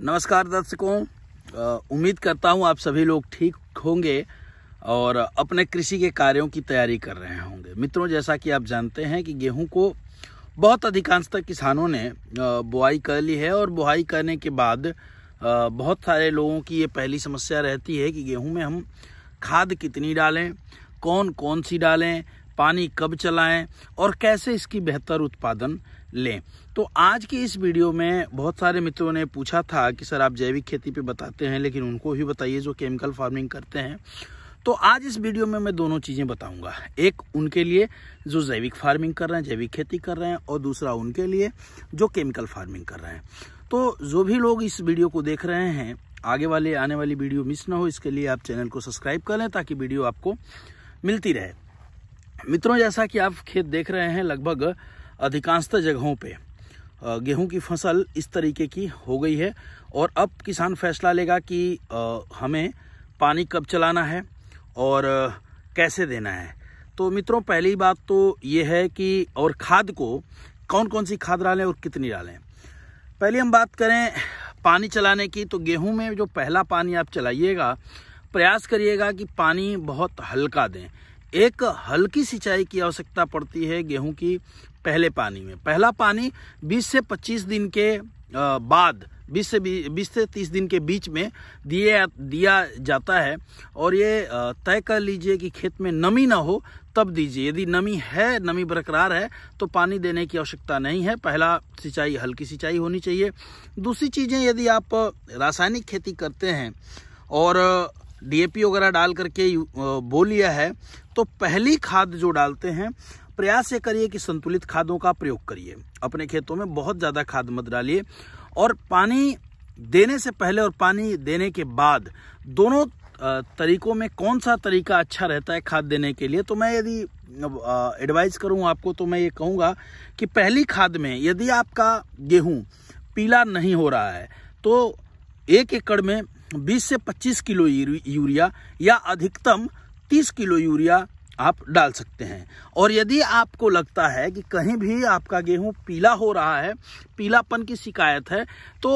नमस्कार दर्शकों उम्मीद करता हूँ आप सभी लोग ठीक होंगे और अपने कृषि के कार्यों की तैयारी कर रहे होंगे मित्रों जैसा कि आप जानते हैं कि गेहूं को बहुत अधिकांशतः किसानों ने बुआई कर ली है और बुआई करने के बाद बहुत सारे लोगों की ये पहली समस्या रहती है कि गेहूं में हम खाद कितनी डालें कौन कौन सी डालें पानी कब चलाएं और कैसे इसकी बेहतर उत्पादन लें तो आज की इस वीडियो में बहुत सारे मित्रों ने पूछा था कि सर आप जैविक खेती पे बताते हैं लेकिन उनको भी बताइए जो केमिकल फार्मिंग करते हैं तो आज इस वीडियो में मैं दोनों चीज़ें बताऊंगा एक उनके लिए जो जैविक फार्मिंग कर रहे हैं जैविक खेती कर रहे हैं और दूसरा उनके लिए जो केमिकल फार्मिंग कर रहे हैं तो जो भी लोग इस वीडियो को देख रहे हैं आगे वाले आने वाली वीडियो मिस ना हो इसके लिए आप चैनल को सब्सक्राइब कर लें ताकि वीडियो आपको मिलती रहे मित्रों जैसा कि आप खेत देख रहे हैं लगभग अधिकांशतः जगहों पे गेहूं की फसल इस तरीके की हो गई है और अब किसान फैसला लेगा कि हमें पानी कब चलाना है और कैसे देना है तो मित्रों पहली बात तो ये है कि और खाद को कौन कौन सी खाद डालें और कितनी डालें पहले हम बात करें पानी चलाने की तो गेहूं में जो पहला पानी आप चलाइएगा प्रयास करिएगा कि पानी बहुत हल्का दें एक हल्की सिंचाई की आवश्यकता पड़ती है गेहूं की पहले पानी में पहला पानी 20 से 25 दिन के बाद 20 से 20 से 30 दिन के बीच में दिए दिया जाता है और ये तय कर लीजिए कि खेत में नमी ना हो तब दीजिए यदि नमी है नमी बरकरार है तो पानी देने की आवश्यकता नहीं है पहला सिंचाई हल्की सिंचाई होनी चाहिए दूसरी चीज़ें यदि आप रासायनिक खेती करते हैं और डीएपी वगैरह डाल करके बो लिया है तो पहली खाद जो डालते हैं प्रयास ये करिए कि संतुलित खादों का प्रयोग करिए अपने खेतों में बहुत ज़्यादा खाद मत डालिए और पानी देने से पहले और पानी देने के बाद दोनों तरीकों में कौन सा तरीका अच्छा रहता है खाद देने के लिए तो मैं यदि एडवाइस करूं आपको तो मैं ये कहूंगा कि पहली खाद में यदि आपका गेहूं पीला नहीं हो रहा है तो एक एकड़ में 20 से 25 किलो यूरिया या अधिकतम 30 किलो यूरिया आप डाल सकते हैं और यदि आपको लगता है कि कहीं भी आपका गेहूं पीला हो रहा है पीलापन की शिकायत है तो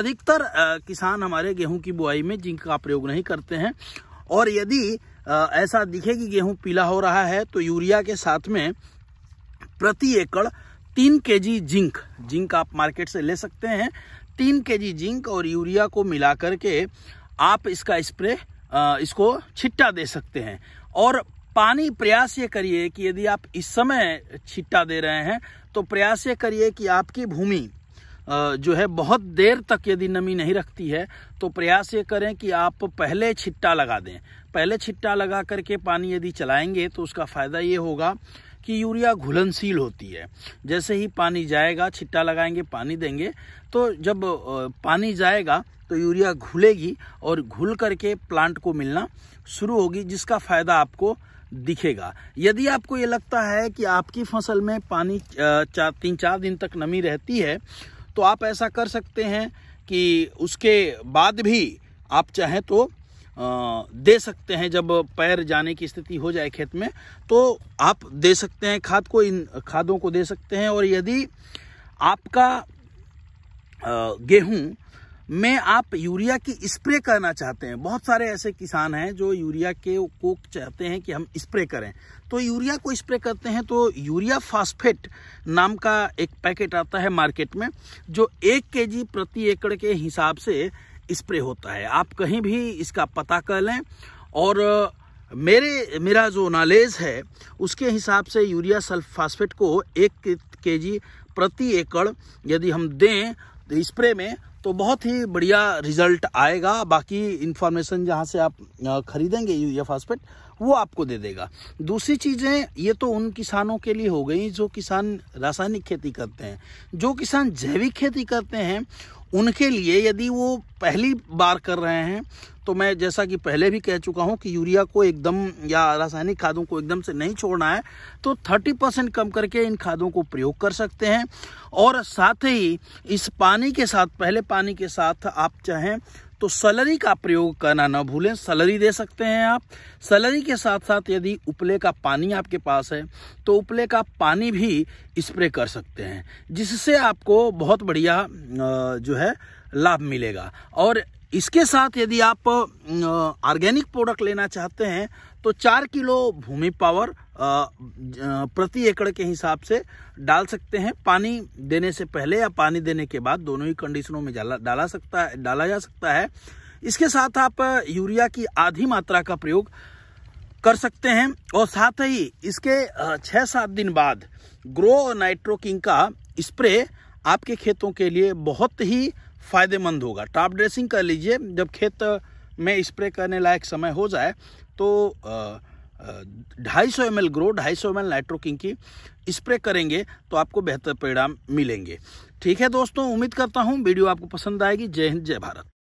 अधिकतर किसान हमारे गेहूं की बुआई में जिंक का प्रयोग नहीं करते हैं और यदि ऐसा दिखे कि गेहूं पीला हो रहा है तो यूरिया के साथ में प्रति एकड़ तीन के जी जिंक जिंक आप मार्केट से ले सकते हैं तीन के जी जिंक और यूरिया को मिला करके आप इसका स्प्रे इसको छिट्टा दे सकते हैं और पानी प्रयास ये करिए कि यदि आप इस समय छिट्टा दे रहे हैं तो प्रयास ये करिए कि आपकी भूमि जो है बहुत देर तक यदि नमी नहीं रखती है तो प्रयास ये करें कि आप पहले छिट्टा लगा दें पहले छिट्टा लगा करके पानी यदि चलाएंगे तो उसका फ़ायदा ये होगा कि यूरिया घुलनशील होती है जैसे ही पानी जाएगा छिट्टा लगाएंगे पानी देंगे तो जब पानी जाएगा तो यूरिया घुलेगी और घुल करके प्लांट को मिलना शुरू होगी जिसका फ़ायदा आपको दिखेगा यदि आपको ये लगता है कि आपकी फसल में पानी चार तीन चार दिन तक नमी रहती है तो आप ऐसा कर सकते हैं कि उसके बाद भी आप चाहें तो दे सकते हैं जब पैर जाने की स्थिति हो जाए खेत में तो आप दे सकते हैं खाद को इन खादों को दे सकते हैं और यदि आपका गेहूं में आप यूरिया की स्प्रे करना चाहते हैं बहुत सारे ऐसे किसान हैं जो यूरिया के को चाहते हैं कि हम स्प्रे करें तो यूरिया को स्प्रे करते हैं तो यूरिया फास्फेट नाम का एक पैकेट आता है मार्केट में जो एक के प्रति एकड़ के हिसाब से स्प्रे होता है आप कहीं भी इसका पता कर लें और मेरे मेरा जो नॉलेज है उसके हिसाब से यूरिया सल्फास्फेट को एक के जी प्रति एकड़ यदि हम दें स्प्रे में तो बहुत ही बढ़िया रिजल्ट आएगा बाकी इन्फॉर्मेशन जहाँ से आप खरीदेंगे यूरिया फास्फेट e वो आपको दे देगा दूसरी चीज़ें ये तो उन किसानों के लिए हो गई जो किसान रासायनिक खेती करते हैं जो किसान जैविक खेती करते हैं उनके लिए यदि वो पहली बार कर रहे हैं तो मैं जैसा कि पहले भी कह चुका हूँ कि यूरिया को एकदम या रासायनिक खादों को एकदम से नहीं छोड़ना है तो 30 परसेंट कम करके इन खादों को प्रयोग कर सकते हैं और साथ ही इस पानी के साथ पहले पानी के साथ आप चाहें तो सलरी का प्रयोग करना ना भूलें सलरी दे सकते हैं आप सलरी के साथ साथ यदि उपले का पानी आपके पास है तो उपले का पानी भी स्प्रे कर सकते हैं जिससे आपको बहुत बढ़िया जो है लाभ मिलेगा और इसके साथ यदि आप ऑर्गेनिक प्रोडक्ट लेना चाहते हैं तो चार किलो भूमि पावर प्रति एकड़ के हिसाब से डाल सकते हैं पानी देने से पहले या पानी देने के बाद दोनों ही कंडीशनों में डाला डाला सकता है डाला जा सकता है इसके साथ आप यूरिया की आधी मात्रा का प्रयोग कर सकते हैं और साथ ही इसके छः सात दिन बाद ग्रो नाइट्रोकिंग का स्प्रे आपके खेतों के लिए बहुत ही फ़ायदेमंद होगा टॉप ड्रेसिंग कर लीजिए जब खेत में स्प्रे करने लायक समय हो जाए तो ढाई सौ एम एल ग्रो ढाई सौ एम एल नाइट्रोकिंग की स्प्रे करेंगे तो आपको बेहतर परिणाम मिलेंगे ठीक है दोस्तों उम्मीद करता हूँ वीडियो आपको पसंद आएगी जय हिंद जय भारत